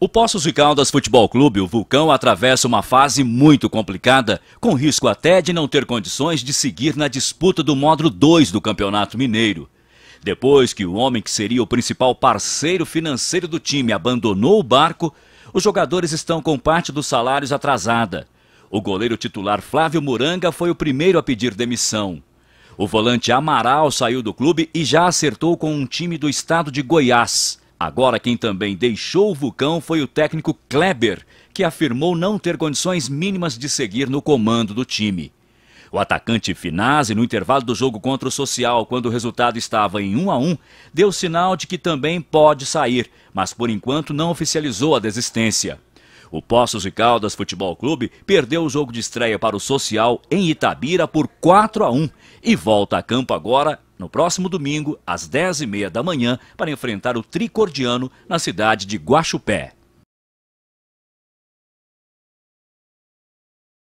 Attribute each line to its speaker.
Speaker 1: O Poços de Caldas Futebol Clube, o Vulcão, atravessa uma fase muito complicada, com risco até de não ter condições de seguir na disputa do módulo 2 do Campeonato Mineiro. Depois que o homem que seria o principal parceiro financeiro do time abandonou o barco, os jogadores estão com parte dos salários atrasada. O goleiro titular Flávio Muranga foi o primeiro a pedir demissão. O volante Amaral saiu do clube e já acertou com um time do estado de Goiás. Agora, quem também deixou o Vulcão foi o técnico Kleber, que afirmou não ter condições mínimas de seguir no comando do time. O atacante Finazzi, no intervalo do jogo contra o Social, quando o resultado estava em 1 a 1, deu sinal de que também pode sair, mas por enquanto não oficializou a desistência. O Poços e Caldas Futebol Clube perdeu o jogo de estreia para o Social em Itabira por 4 a 1 e volta a campo agora no próximo domingo, às 10h30 da manhã, para enfrentar o Tricordiano na cidade de Guaxupé.